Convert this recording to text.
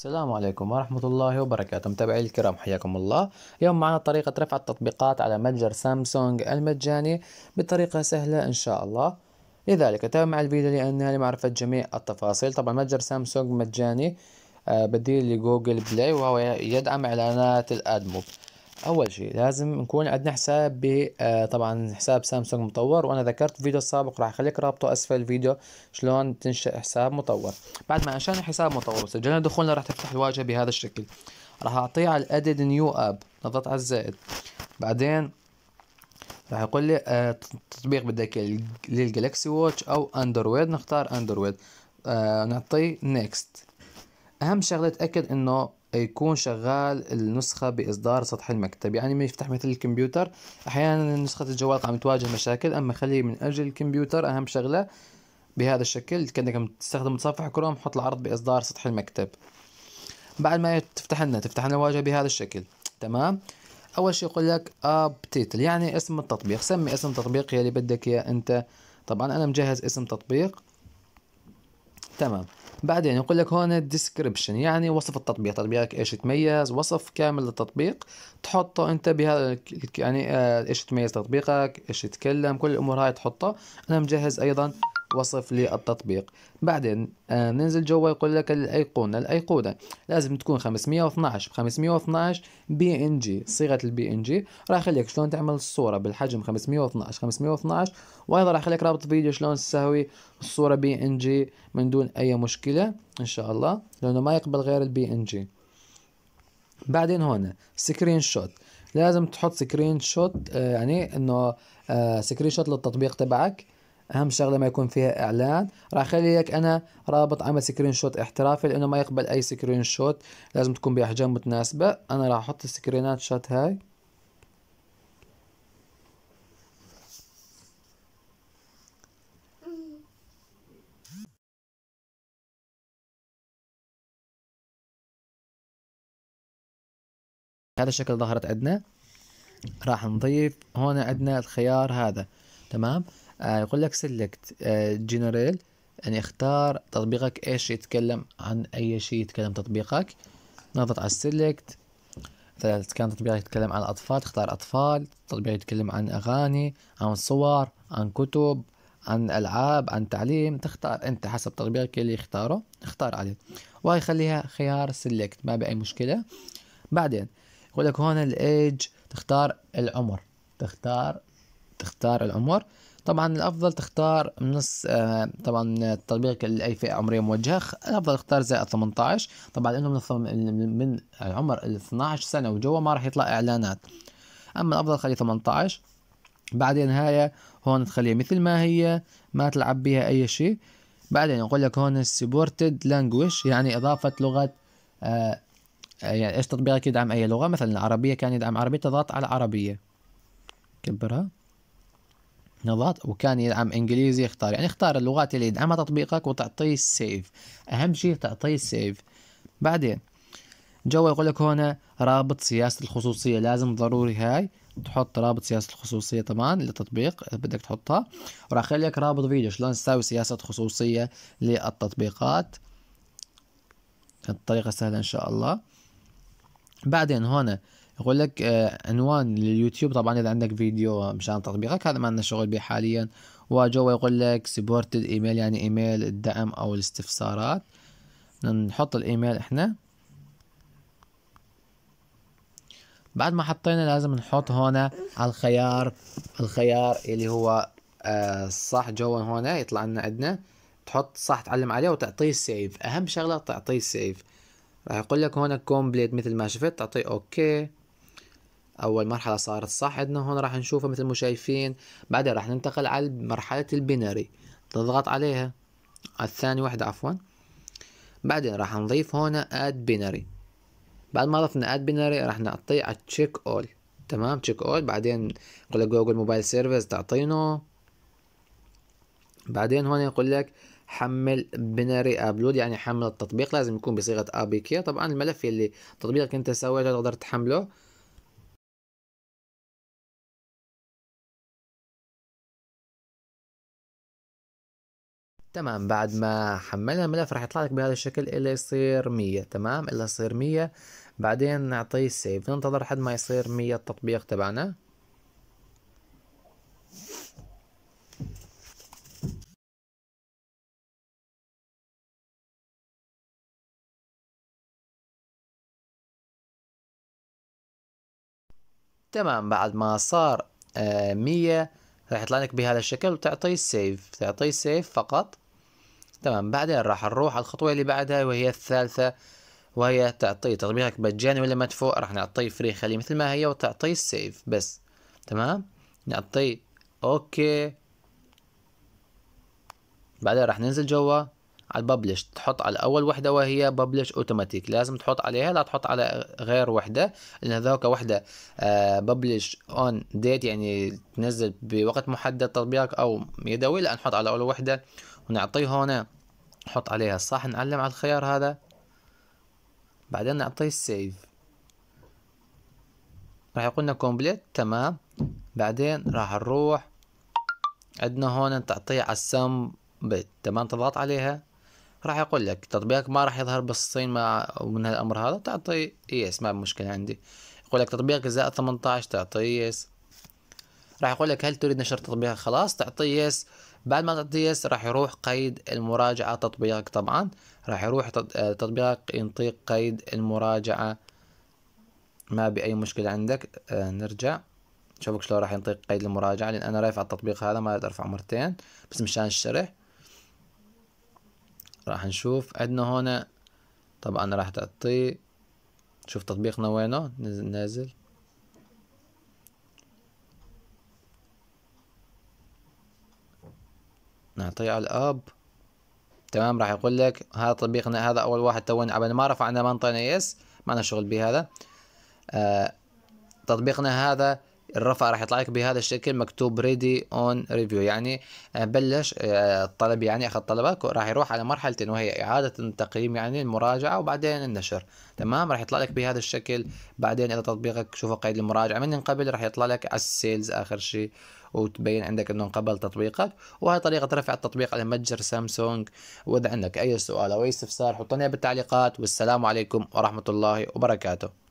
السلام عليكم ورحمة الله وبركاته متابعي الكرام حياكم الله اليوم معنا طريقة رفع التطبيقات على متجر سامسونج المجاني بطريقة سهلة إن شاء الله لذلك تابع مع الفيديو لأنها لمعرفة جميع التفاصيل طبعا متجر سامسونج مجاني آه، بديل لجوجل بلاي وهو يدعم إعلانات الأدموب اول شيء لازم نكون عندنا حساب ب آه، طبعا حساب سامسونج مطور وانا ذكرت في فيديو سابق راح اخليك رابطه اسفل الفيديو شلون تنشئ حساب مطور بعد ما انشأنا حساب مطور سجلنا دخولنا راح تفتح الواجهه بهذا الشكل راح اعطيه على الاديت نيو اب نضغط على الزائد بعدين راح يقول لي آه، تطبيق بدك للجلاكسي واتش او اندرويد نختار اندرويد آه، نعطيه نيكست اهم شغله اتاكد انه يكون شغال النسخة بإصدار سطح المكتب يعني ما يفتح مثل الكمبيوتر أحيانا نسخة الجوال عم تواجه مشاكل أما خليه من أجل الكمبيوتر أهم شغلة بهذا الشكل كأنك تستخدم متصفح كروم حط العرض بإصدار سطح المكتب بعد ما تفتح لنا تفتح لنا الواجهة بهذا الشكل تمام أول شيء يقول لك أب تيتل يعني اسم التطبيق سمي اسم تطبيق يلي بدك إياه أنت طبعا أنا مجهز اسم تطبيق تمام بعدين يقول لك هون description يعني وصف التطبيق تطبيقك ايش يتميز وصف كامل للتطبيق تحطه انت بهذا يعني آه، ايش يتميز تطبيقك ايش يتكلم كل الامور هاي تحطها انا مجهز ايضا وصف للتطبيق بعدين آه ننزل جوا يقول لك الأيقونة الأيقونة لازم تكون 512 ب 512 بي ان جي صيغة البي ان جي راح يخليك شلون تعمل الصورة بالحجم 512 512 وأيضا راح يخليك رابط فيديو شلون تسوي الصورة بي ان جي من دون أي مشكلة إن شاء الله لأنه ما يقبل غير البي ان جي بعدين هون سكرين شوت لازم تحط سكرين شوت آه، يعني انه سكرين آه، شوت للتطبيق تبعك اهم شغله ما يكون فيها اعلان راح اخلي لك انا رابط عمل سكرين شوت احترافي لانه ما يقبل اي سكرين شوت لازم تكون باحجام متناسبه انا راح احط السكرينات شوت هاي هذا الشكل ظهرت عندنا راح نضيف هون عندنا الخيار هذا تمام آه، يقول لك سيلكت جنرال آه، يعني اختار تطبيقك ايش يتكلم عن اي شيء يتكلم تطبيقك نضغط على سيلكت إذا كان تطبيق يتكلم عن الأطفال اختار أطفال تطبيق يتكلم عن أغاني عن صور عن كتب عن ألعاب عن تعليم تختار أنت حسب تطبيقك اللي يختاره اختار عليه وهي خليها خيار سيلكت ما بأي مشكلة بعدين يقول لك هون الإيج تختار العمر تختار تختار العمر طبعا الافضل تختار نص آه، طبعا تطبيق لاي فئه عمريه موجهه الافضل اختار زائد 18 طبعا لانه من من عمر ال 12 سنه وجوا ما راح يطلع اعلانات اما الافضل خليه 18 بعدين هاي هون تخليها مثل ما هي ما تلعب بيها اي شيء بعدين يقول لك هون سبورتد لانجويج يعني اضافه لغه آه، يعني ايش تطبيقك يدعم اي لغه مثلا العربيه كان يدعم عربيه تضغط على العربيه كبرها نضغط وكان يدعم انجليزي اختار يعني اختار اللغات اللي يدعمها تطبيقك وتعطيه السيف اهم شيء تعطيه السيف بعدين جوا يقول لك هنا رابط سياسة الخصوصية لازم ضروري هاي تحط رابط سياسة الخصوصية طبعا للتطبيق بدك تحطها وراح اخلي لك رابط فيديو شلون تساوي سياسة خصوصية للتطبيقات الطريقة سهلة ان شاء الله بعدين هنا اقول لك آه، عنوان لليوتيوب طبعا اذا عندك فيديو مشان تطبيقك هذا ما لنا شغل به حاليا وجوا يقول لك سبورتد ايميل يعني ايميل الدعم او الاستفسارات نحط الايميل احنا بعد ما حطينا لازم نحط هنا الخيار الخيار اللي هو آه، صح جوا هنا يطلع لنا عندنا تحط صح تعلم عليه وتعطيه سيف اهم شغله تعطيه سيف راح يقول لك هنا كومبليت مثل ما شفت تعطيه اوكي اول مرحله صارت صح عندنا هون راح نشوفها مثل ما شايفين بعدين راح ننتقل على مرحله البينري تضغط عليها الثاني واحده عفوا بعدين راح نضيف هنا اد بينري بعد ما ضفنا اد بينري راح نعطيه على تشيك اول تمام تشيك اول بعدين يقول لك جوجل موبايل سيرفيس تعطينه بعدين هون يقول لك حمل بينري ابلود يعني حمل التطبيق لازم يكون بصيغه ابي كي طبعا الملف اللي تطبيقك انت سويته تقدر تحمله تمام بعد ما حملنا الملف راح يطلع لك بهذا الشكل الا يصير 100 تمام الا يصير 100 بعدين نعطيه سيف ننتظر لحد ما يصير 100 التطبيق تبعنا تمام بعد ما صار 100 آه، راح يطلع لك بهذا الشكل وتعطيه سيف تعطيه سيف فقط تمام بعدين راح نروح على الخطوة اللي بعدها وهي الثالثة وهي تعطيه تطبيقك مجاني ولا مدفوع راح نعطيه فري خليه مثل ما هي وتعطيه سيف بس تمام نعطيه اوكي بعدين راح ننزل جوا على الببلش تحط على اول وحده وهي ببلش اوتوماتيك لازم تحط عليها لا تحط على غير وحده لان ذاك وحده آه، ببلش اون ديت يعني تنزل بوقت محدد تطبيقك او يدوي لا نحط على اول وحده ونعطيه هنا نحط عليها صح نعلم على الخيار هذا بعدين نعطيه سيف راح يقولنا كومبليت تمام بعدين راح نروح عندنا هون تعطيه على السم تمام تضغط عليها راح يقول لك تطبيقك ما راح يظهر بالصين مع من هالامر هذا تعطي يس ما مشكله عندي يقول لك تطبيقك زائد 18 تعطي يس راح يقول لك هل تريد نشر تطبيقك خلاص تعطي يس بعد ما تعطي يس راح يروح قيد المراجعه تطبيقك طبعا راح يروح تطبيقك ينطيق قيد المراجعه ما باي مشكله عندك آه نرجع شوفك شلون راح ينطيق قيد المراجعه لان انا رافع التطبيق هذا ما ارفعه مرتين بس مشان الشرح راح نشوف عندنا هنا طبعا راح تعطي شوف تطبيقنا وينه نازل نازل نعطيه على الاب تمام راح يقول لك هذا تطبيقنا هذا اول واحد تونا ما رفعنا ما انطينا يس ما شغل بهذا آه تطبيقنا هذا الرفع راح يطلع لك بهذا الشكل مكتوب ريدي اون ريفيو يعني آه، بلش آه، الطلب يعني اخذ طلبك راح يروح على مرحلتين وهي اعاده التقييم يعني المراجعه وبعدين النشر تمام راح يطلع لك بهذا الشكل بعدين اذا تطبيقك شوفوا قيد المراجعه من قبل راح يطلع لك على السيلز اخر شيء وتبين عندك انه انقبل تطبيقك وهي طريقه رفع التطبيق على متجر سامسونج واذا عندك اي سؤال او اي استفسار حطوا بالتعليقات والسلام عليكم ورحمه الله وبركاته